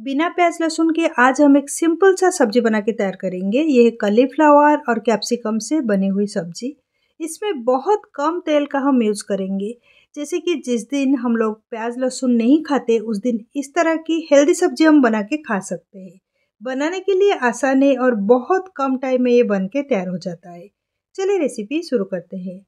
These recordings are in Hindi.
बिना प्याज लहसुन के आज हम एक सिंपल सा सब्जी बना के तैयार करेंगे ये कली फ्लावर और कैप्सिकम से बनी हुई सब्जी इसमें बहुत कम तेल का हम यूज़ करेंगे जैसे कि जिस दिन हम लोग प्याज लहसुन नहीं खाते उस दिन इस तरह की हेल्दी सब्जी हम बना के खा सकते हैं बनाने के लिए आसान है और बहुत कम टाइम में ये बन के तैयार हो जाता है चलिए रेसिपी शुरू करते हैं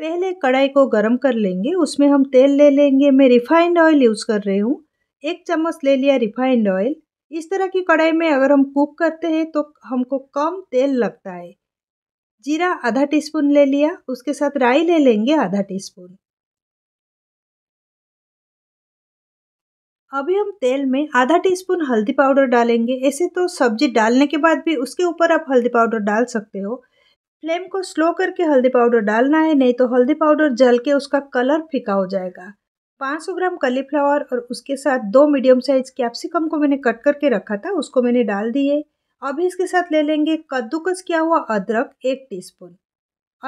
पहले कढ़ाई को गर्म कर लेंगे उसमें हम तेल ले लेंगे मैं रिफाइंड ऑयल यूज़ कर रही हूँ एक चम्मच ले लिया रिफाइंड ऑयल इस तरह की कढ़ाई में अगर हम कुक करते हैं तो हमको कम तेल लगता है जीरा आधा टीस्पून ले लिया उसके साथ राई ले लेंगे आधा टीस्पून अभी हम तेल में आधा टीस्पून हल्दी पाउडर डालेंगे ऐसे तो सब्जी डालने के बाद भी उसके ऊपर आप हल्दी पाउडर डाल सकते हो फ्लेम को स्लो करके हल्दी पाउडर डालना है नहीं तो हल्दी पाउडर जल के उसका कलर फीका हो जाएगा 500 ग्राम कलीफ्लावर और उसके साथ दो मीडियम साइज कैप्सिकम को मैंने कट करके रखा था उसको मैंने डाल दिए अभी इसके साथ ले लेंगे कद्दूकस किया हुआ अदरक एक टीस्पून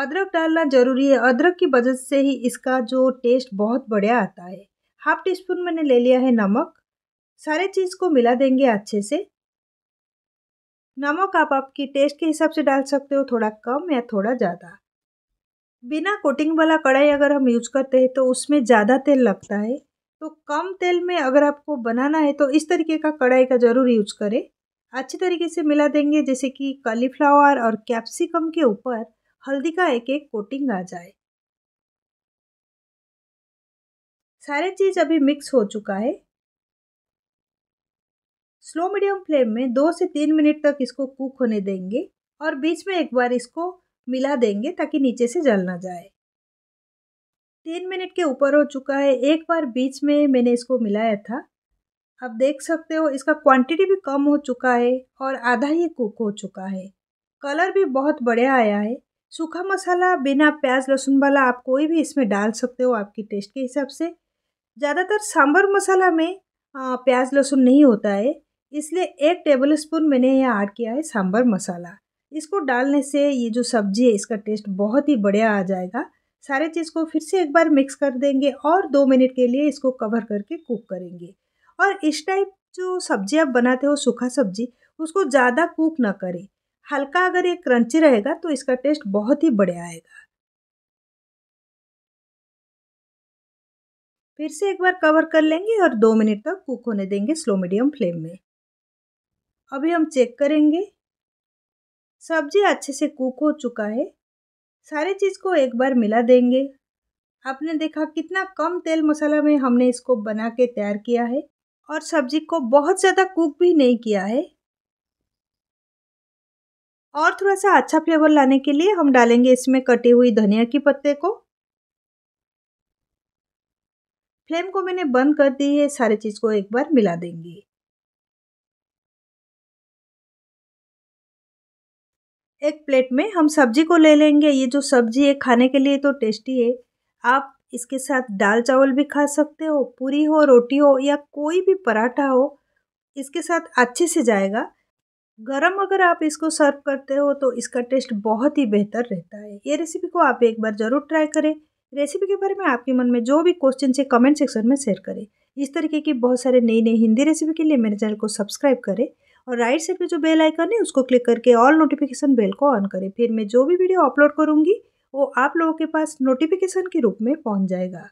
अदरक डालना ज़रूरी है अदरक की वजह से ही इसका जो टेस्ट बहुत बढ़िया आता है हाफ टी स्पून मैंने ले लिया है नमक सारे चीज़ को मिला देंगे अच्छे से नमक आप आपकी टेस्ट के हिसाब से डाल सकते हो थोड़ा कम या थोड़ा ज़्यादा बिना कोटिंग वाला कढ़ाई अगर हम यूज करते हैं तो उसमें ज़्यादा तेल लगता है तो कम तेल में अगर आपको बनाना है तो इस तरीके का कढ़ाई का ज़रूर यूज करें अच्छी तरीके से मिला देंगे जैसे कि कॉलीफ्लावर और कैप्सिकम के ऊपर हल्दी का एक एक कोटिंग आ जाए सारे चीज़ अभी मिक्स हो चुका है स्लो मीडियम फ्लेम में दो से तीन मिनट तक इसको कुक होने देंगे और बीच में एक बार इसको मिला देंगे ताकि नीचे से जल ना जाए तीन मिनट के ऊपर हो चुका है एक बार बीच में मैंने इसको मिलाया था आप देख सकते हो इसका क्वांटिटी भी कम हो चुका है और आधा ही कुक हो चुका है कलर भी बहुत बढ़िया आया है सूखा मसाला बिना प्याज लहसुन वाला आप कोई भी इसमें डाल सकते हो आपकी टेस्ट के हिसाब से ज़्यादातर सांभर मसाला में प्याज लहसुन नहीं होता है इसलिए एक टेबल स्पून मैंने यह ऐड किया है सांभर मसाला इसको डालने से ये जो सब्जी है इसका टेस्ट बहुत ही बढ़िया आ जाएगा सारे चीज़ को फिर से एक बार मिक्स कर देंगे और दो मिनट के लिए इसको कवर करके कुक करेंगे और इस टाइप जो सब्जी आप बनाते हो सूखा सब्जी उसको ज़्यादा कुक ना करें हल्का अगर ये क्रंची रहेगा तो इसका टेस्ट बहुत ही बढ़िया आएगा फिर से एक बार कवर कर लेंगे और दो मिनट तक कुक होने देंगे स्लो मीडियम फ्लेम में अभी हम चेक करेंगे सब्जी अच्छे से कुक हो चुका है सारी चीज़ को एक बार मिला देंगे आपने देखा कितना कम तेल मसाला में हमने इसको बना के तैयार किया है और सब्जी को बहुत ज़्यादा कुक भी नहीं किया है और थोड़ा सा अच्छा फ्लेवर लाने के लिए हम डालेंगे इसमें कटी हुई धनिया की पत्ते को फ्लेम को मैंने बंद कर दी है सारे चीज़ को एक बार मिला देंगे एक प्लेट में हम सब्जी को ले लेंगे ये जो सब्जी है खाने के लिए तो टेस्टी है आप इसके साथ दाल चावल भी खा सकते हो पूरी हो रोटी हो या कोई भी पराठा हो इसके साथ अच्छे से जाएगा गरम अगर आप इसको सर्व करते हो तो इसका टेस्ट बहुत ही बेहतर रहता है ये रेसिपी को आप एक बार ज़रूर ट्राई करें रेसिपी के बारे में आपके मन में जो भी क्वेश्चन है कमेंट सेक्शन में शेयर करें इस तरीके की बहुत सारे नई नई हिंदी रेसिपी के लिए मेरे चैनल को सब्सक्राइब करें और राइट साइड में जो बेल आइकन है उसको क्लिक करके ऑल नोटिफिकेशन बेल को ऑन करें फिर मैं जो भी वीडियो अपलोड करूँगी वो आप लोगों के पास नोटिफिकेशन के रूप में पहुँच जाएगा